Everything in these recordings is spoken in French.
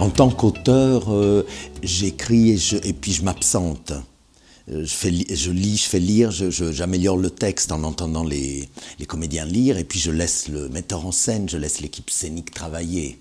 En tant qu'auteur, euh, j'écris et, puis je m'absente. Euh, je, lis, je fais lire, j'améliore le texte en entendant les, comédiens lire, et puis je laisse le metteur en scène, je laisse l'équipe scénique travailler.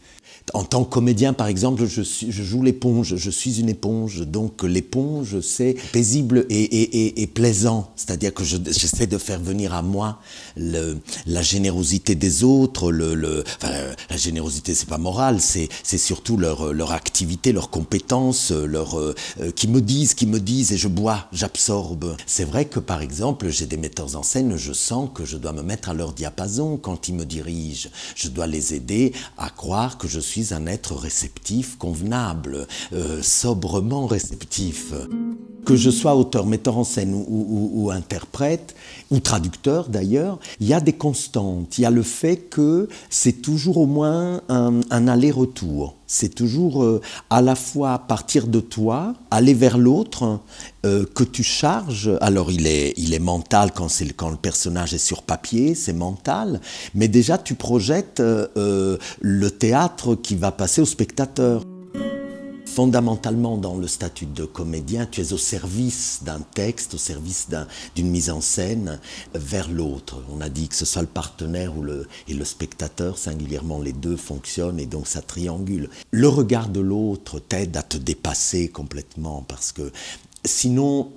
En tant que comédien, par exemple, je, suis, je joue l'éponge, je suis une éponge, donc l'éponge, c'est paisible et, et, et, et plaisant, c'est-à-dire que j'essaie de faire venir à moi le, la générosité des autres, le, le enfin, la générosité, c'est pas moral, c'est surtout leur, leur activité, leurs compétences, leur, euh, qui me disent, qui me disent, et je bois, j'absorbe. C'est vrai que, par exemple, j'ai des metteurs en scène, je sens que je dois me mettre à leur diapason quand ils me dirigent, je dois les aider à croire que je suis suis un être réceptif, convenable, euh, sobrement réceptif. Que je sois auteur, metteur en scène ou, interprète, ou traducteur d'ailleurs, il y a des constantes. Il y a le fait que c'est toujours au moins un aller-retour. C'est toujours euh, à la fois partir de toi, aller vers l'autre, euh, que tu charges. Alors il est, il est mental quand, c'est, quand le personnage est sur papier, c'est mental, mais déjà tu projettes euh, le théâtre qui va passer au spectateur fondamentalement dans le statut de comédien, tu es au service d'un texte, au service d'une mise en scène vers l'autre. On a dit que ce soit le partenaire ou et le spectateur, singulièrement les deux fonctionnent et donc ça triangule. Le regard de l'autre t'aide à te dépasser complètement parce que sinon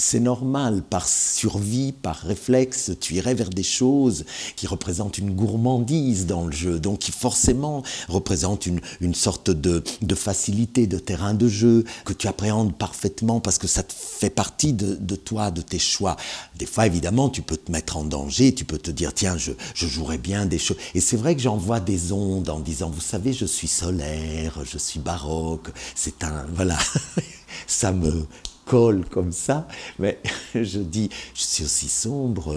c'est normal, par survie, par réflexe, tu irais vers des choses qui représentent une gourmandise dans le jeu, donc qui forcément représentent une, sorte de, facilité, de terrain de jeu, que tu appréhendes parfaitement parce que ça te fait partie de, toi, de tes choix. Des fois, évidemment, tu peux te mettre en danger, tu peux te dire, tiens, je, je jouerais bien des choses. Et c'est vrai que j'envoie des ondes en disant, vous savez, je suis solaire, je suis baroque, c'est un... Voilà, ça me, comme ça, mais je dis, je suis aussi sombre.